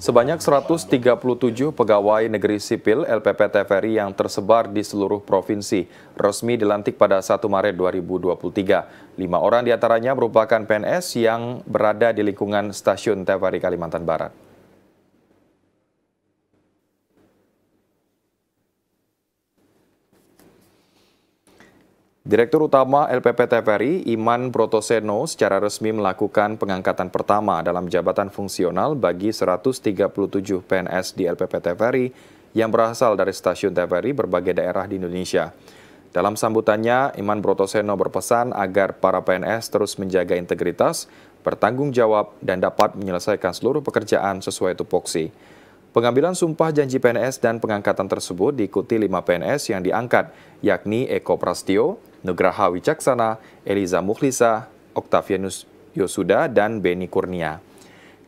Sebanyak 137 pegawai negeri sipil LPP TVRI yang tersebar di seluruh provinsi resmi dilantik pada 1 Maret 2023. Lima orang diantaranya merupakan PNS yang berada di lingkungan stasiun TVRI Kalimantan Barat. Direktur Utama LPP TVRI, Iman Protoseno secara resmi melakukan pengangkatan pertama dalam jabatan fungsional bagi 137 PNS di LPP TVRI yang berasal dari stasiun TVRI berbagai daerah di Indonesia. Dalam sambutannya, Iman Brotoseno berpesan agar para PNS terus menjaga integritas, bertanggung jawab, dan dapat menyelesaikan seluruh pekerjaan sesuai tupoksi. Pengambilan sumpah janji PNS dan pengangkatan tersebut diikuti lima PNS yang diangkat, yakni Eko Prastio, Nugraha Wicaksana, Eliza Mukhlisa, Oktavianus Yosuda, dan Beni Kurnia.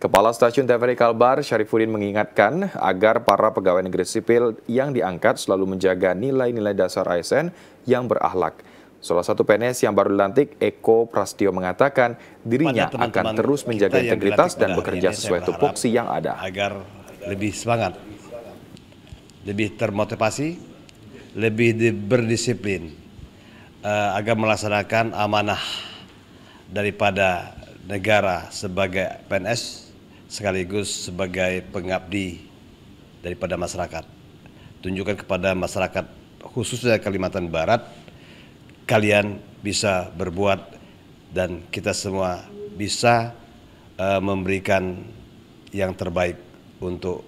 Kepala Stasiun TVRI Kalbar, Syarifuddin mengingatkan agar para pegawai negeri sipil yang diangkat selalu menjaga nilai-nilai dasar ASN yang berahlak. Salah satu PNS yang baru dilantik, Eko Prastio mengatakan dirinya teman -teman akan terus menjaga integritas dan bekerja sesuai tupoksi yang ada. Agar lebih semangat, lebih termotivasi, lebih berdisiplin uh, agar melaksanakan amanah daripada negara sebagai PNS sekaligus sebagai pengabdi daripada masyarakat. Tunjukkan kepada masyarakat khususnya Kalimantan Barat kalian bisa berbuat dan kita semua bisa uh, memberikan yang terbaik untuk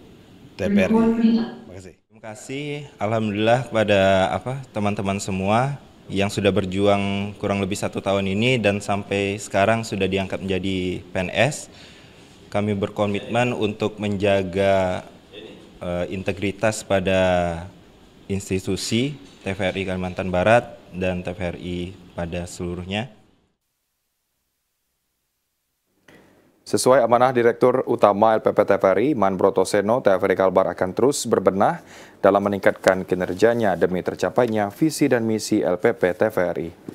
TPR. Terima kasih. Terima kasih. Alhamdulillah kepada apa teman-teman semua yang sudah berjuang kurang lebih satu tahun ini dan sampai sekarang sudah diangkat menjadi PNS. Kami berkomitmen untuk menjaga uh, integritas pada institusi TVRI Kalimantan Barat dan TVRI pada seluruhnya. Sesuai amanah Direktur Utama LPP TVRI, Man Broto Seno, TVRI Kalbar akan terus berbenah dalam meningkatkan kinerjanya demi tercapainya visi dan misi LPP TVRI.